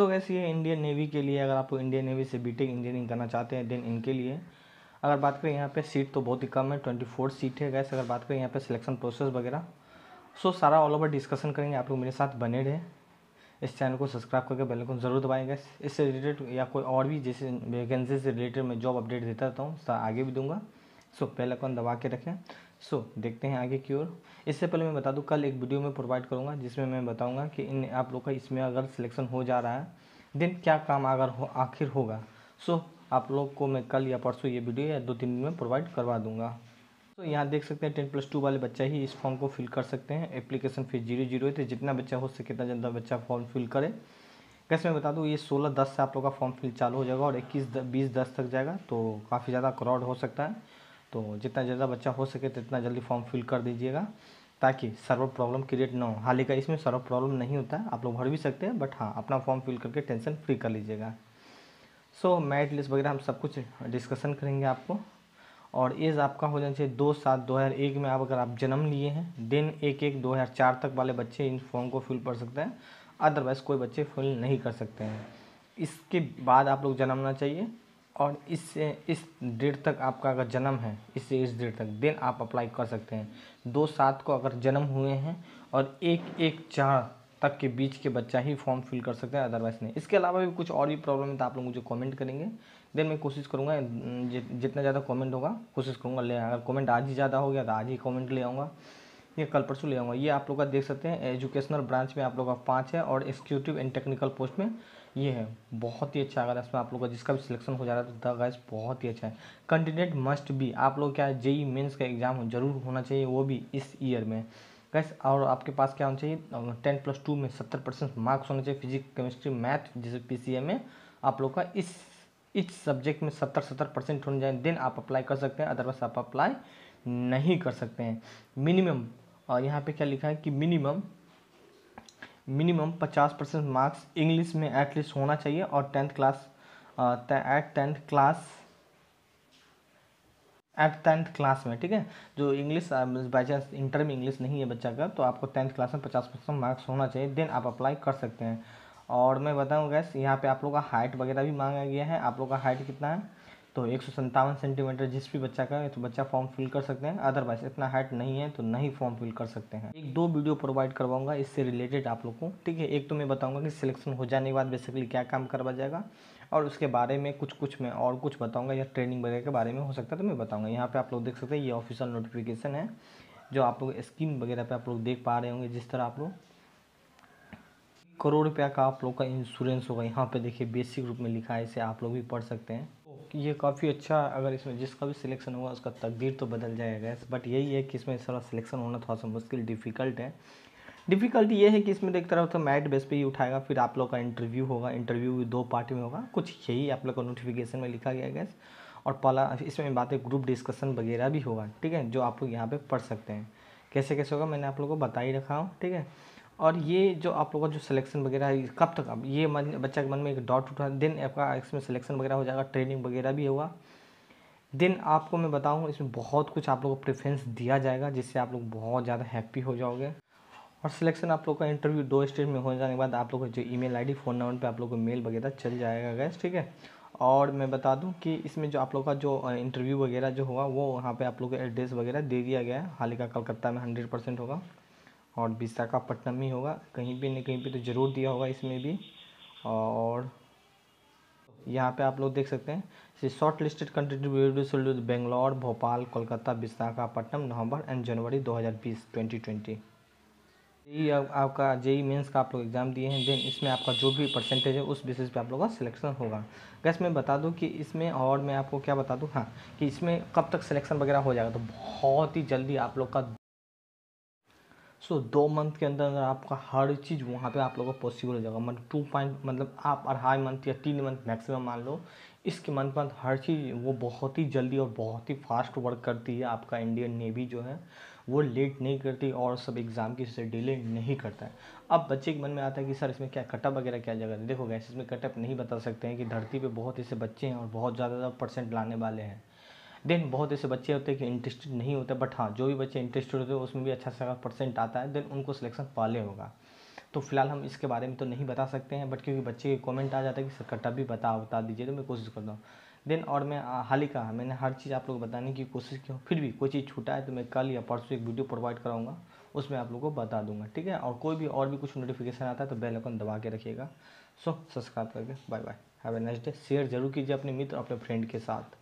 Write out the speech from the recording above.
सो so guys ये Indian Navy के लिए अगर आप इंडियन नेवी से बी इंजीनियरिंग करना चाहते हैं देन इनके लिए अगर बात करें यहाँ पे सीट तो बहुत ही कम है ट्वेंटी फोर सीट है गैस अगर बात करें यहाँ पे सिलेक्शन प्रोसेस वगैरह सो so, सारा ऑल ओवर डिस्कशन करेंगे आप लोग मेरे साथ बने रहें इस चैनल को सब्सक्राइब करके बेल आइकन जरूर दबाएंगे गैस इससे रिलेटेड या कोई और भी जैसे वैकेंसी से रिलेटेड मैं जॉब अपडेट देता रहता हूँ आगे भी दूंगा सो so, पहला कौन दबा के रखें सो so, देखते हैं आगे की ओर इससे पहले मैं बता दूं कल एक वीडियो में प्रोवाइड करूंगा जिसमें मैं बताऊंगा कि इन आप लोग का इसमें अगर सिलेक्शन हो जा रहा है देन क्या काम अगर हो आखिर होगा सो so, आप लोग को मैं कल या परसों ये वीडियो या दो तीन दिन में प्रोवाइड करवा दूँगा तो यहाँ देख सकते हैं टेन प्लस टू वाले बच्चा ही इस फॉर्म को फिल कर सकते हैं एप्लीकेशन फीस जीरो जीरो थे जितना बच्चा हो सके कितना ज़्यादा बच्चा फॉर्म फिल करे कैसे मैं बता दूँ ये सोलह दस से आप लोग का फॉर्म फिल चालू हो जाएगा और इक्कीस बीस दस तक जाएगा तो काफ़ी ज़्यादा क्रॉड हो सकता है तो जितना ज़्यादा बच्चा हो सके तो इतना जल्दी फॉर्म फिल कर दीजिएगा ताकि सर्वर प्रॉब्लम क्रिएट ना हो हालांकि इसमें सर्वर प्रॉब्लम नहीं होता है आप लोग भर भी सकते हैं बट हाँ अपना फॉर्म फिल करके टेंशन फ्री कर लीजिएगा सो मैट लिस्ट वगैरह हम सब कुछ डिस्कशन करेंगे आपको और एज आपका हो जाना चाहिए दो सात दो हज़ार एक में आप अगर आप जन्म लिए हैं दिन एक एक दो हज़ार चार तक वाले बच्चे इन फॉर्म को फिल कर सकते हैं अदरवाइज़ कोई बच्चे फिल नहीं कर सकते हैं इसके बाद आप लोग जन्मना चाहिए और इससे इस डेट तक आपका अगर जन्म है इससे इस डेट तक देन आप अप्लाई कर सकते हैं दो सात को अगर जन्म हुए हैं और एक एक चार तक के बीच के बच्चा ही फॉर्म फिल कर सकते हैं अदरवाइज नहीं इसके अलावा भी कुछ और भी प्रॉब्लम है तो आप लोग मुझे कमेंट करेंगे देन मैं कोशिश करूँगा जितना ज़्यादा कमेंट होगा कोशिश करूँगा ले अगर कमेंट आज ही ज़्यादा हो गया तो आज ही कमेंट ले आऊँगा ये कल परसों ले आऊँगा ये आप लोग का देख सकते हैं एजुकेशनल ब्रांच में आप लोग का पाँच है और एक्सक्यूटिव एंड टेक्निकल पोस्ट में ये है बहुत ही अच्छा अगर इसमें आप लोग का जिसका भी सिलेक्शन हो जा रहा है तो गैस बहुत ही अच्छा है कैंडिडेट मस्ट भी आप लोग क्या है जेई मेन्स का एग्ज़ाम जरूर होना चाहिए वो भी इस ईयर में गैस और आपके पास क्या होना चाहिए टेन प्लस टू में सत्तर परसेंट मार्क्स होने चाहिए फिजिक्स केमिस्ट्री मैथ जैसे पी में आप लोग का इस इस सब्जेक्ट में सत्तर सत्तर परसेंट होने जाए देन आप अप्लाई कर सकते हैं अदरवाइज आप अप्लाई नहीं कर सकते हैं मिनिमम और यहाँ पे क्या लिखा है कि minimum minimum 50 percent marks English में एटलीस्ट होना चाहिए और tenth class at tenth class at tenth class में ठीक है जो इंग्लिश बाई चांस इंटर में इंग्लिश नहीं है बच्चा का तो आपको टेंथ क्लास में पचास परसेंट मार्क्स होना चाहिए देन आप अप्लाई कर सकते हैं और मैं बताऊँ गैस यहाँ पे आप लोग का हाइट वगैरह भी मांगा गया है आप लोग का हाइट कितना है तो एक सेंटीमीटर जिस भी बच्चा का है तो बच्चा फॉर्म फिल कर सकते हैं अदरवाइज इतना हाइट नहीं है तो नहीं फॉर्म फिल कर सकते हैं एक दो वीडियो प्रोवाइड करवाऊंगा इससे रिलेटेड आप लोग को ठीक है एक तो मैं बताऊंगा कि सिलेक्शन हो जाने के बाद बेसिकली क्या काम करवा जाएगा और उसके बारे में कुछ कुछ मैं और कुछ बताऊँगा या ट्रेनिंग वगैरह के बारे में हो सकता है तो मैं बताऊँगा यहाँ पर आप लोग देख सकते हैं ये ऑफिशियल नोटिफिकेशन है जो आप लोग स्कीम वगैरह पर आप लोग देख पा रहे होंगे जिस तरह आप लोग करोड़ रुपया का आप लोग का इंश्योरेंस होगा यहाँ पे देखिए बेसिक रूप में लिखा है इसे आप लोग भी पढ़ सकते हैं ये काफ़ी अच्छा अगर इसमें जिसका भी सिलेक्शन होगा उसका तकदीर तो बदल जाएगा बट यही है कि इसमें इस तरह सिलेक्शन होना थोड़ा सा मुश्किल डिफ़िकल्ट है डिफ़िकल्टी ये है कि इसमें एक तरफ तो मैट बेस पे ही उठाएगा फिर आप लोग का इंटरव्यू होगा इंटरव्यू दो पार्टी में होगा कुछ यही आप लोग का नोटिफिकेशन में लिखा गया गैस और पहला इसमें बातें ग्रुप डिस्कशन वगैरह भी होगा ठीक है जो आप लोग यहाँ पर पढ़ सकते हैं कैसे कैसे होगा मैंने आप लोग को बता ही रखा हूँ ठीक है और ये जो आप लोगों का जो सिलेक्शन वगैरह है कब तक अब ये मन बच्चा के मन में एक डॉट उठा दिन आपका इसमें सिलेक्शन वगैरह हो जाएगा ट्रेनिंग वगैरह भी होगा दिन आपको मैं बताऊँ इसमें बहुत कुछ आप लोगों को प्रेफरेंस दिया जाएगा जिससे आप लोग बहुत ज़्यादा हैप्पी हो जाओगे और सिलेक्शन आप लोग का इंटरव्यू दो स्टेज में हो जाने के बाद आप लोग जो ई मेल फ़ोन नंबर पर आप लोग को मेल वगैरह चल जाएगा गैस ठीक है और मैं बता दूं कि इसमें जो आप लोग का जो इंटरव्यू वगैरह जो होगा वो वहाँ पे आप लोग का एड्रेस वगैरह दे दिया गया है हालिका कलकत्ता में हंड्रेड परसेंट होगा और विशाखापट्टनम ही होगा कहीं भी नहीं कहीं पे तो ज़रूर दिया होगा इसमें भी और यहाँ पे आप लोग देख सकते हैं short listed country Bangalore Bhopal Kolkata Visakhapatnam November and January 2020 2020 ये आपका जेई मेंस का आप लोग एग्ज़ाम दिए हैं देन इसमें आपका जो भी परसेंटेज है उस बेसिस पे आप लोग का सिलेक्शन होगा गैस मैं बता दूँ कि इसमें और मैं आपको क्या बता दूँ हाँ कि इसमें कब तक सिलेक्शन वगैरह हो जाएगा तो बहुत ही जल्दी आप लोग का सो so, दो मंथ के अंदर अंदर आपका हर चीज़ वहाँ पे आप लोगों को पॉसिबल हो जाएगा मतलब टू पॉइंट मतलब आप अढ़ाई मंथ या तीन मंथ मैक्सिमम मान लो इसके मंथ मंथ हर चीज़ वो बहुत ही जल्दी और बहुत ही फास्ट वर्क करती है आपका इंडियन नेवी जो है वो लेट नहीं करती और सब एग्ज़ाम की से डिले नहीं करता है अब बच्चे के मन में आता है कि सर इसमें क्या कटअप वगैरह क्या जगह देखो गैस इसमें कटअप नहीं बता सकते हैं कि धरती पे बहुत ऐसे बच्चे हैं और बहुत ज़्यादा परसेंट लाने वाले हैं देन बहुत ऐसे बच्चे होते हैं कि इंटरेस्टेड नहीं होते बट हाँ जो भी बच्चे इंटरेस्टेड होते हैं उसमें भी अच्छा सा परसेंट आता है देन उनको सिलेक्शन पहले होगा तो फिलहाल हम इसके बारे में तो नहीं बता सकते हैं बट क्योंकि बच्चे के कॉमेंट आ जाता है कि सर कटा भी बता बता दीजिए तो मैं कोशिश करता हूँ देन और मैं हाल ही कहा मैंने हर चीज़ आप लोग को बताने की कोशिश की फिर भी कोई चीज़ छूटा है तो मैं कल या परसों एक वीडियो प्रोवाइड कराऊंगा उसमें आप लोगों को बता दूंगा ठीक है और कोई भी और भी कुछ नोटिफिकेशन आता है तो बेल आइकन दबा के रखिएगा सो सब्सक्राइब करके bye bye have a next day share जरूर कीजिए अपने मित्र अपने फ्रेंड के साथ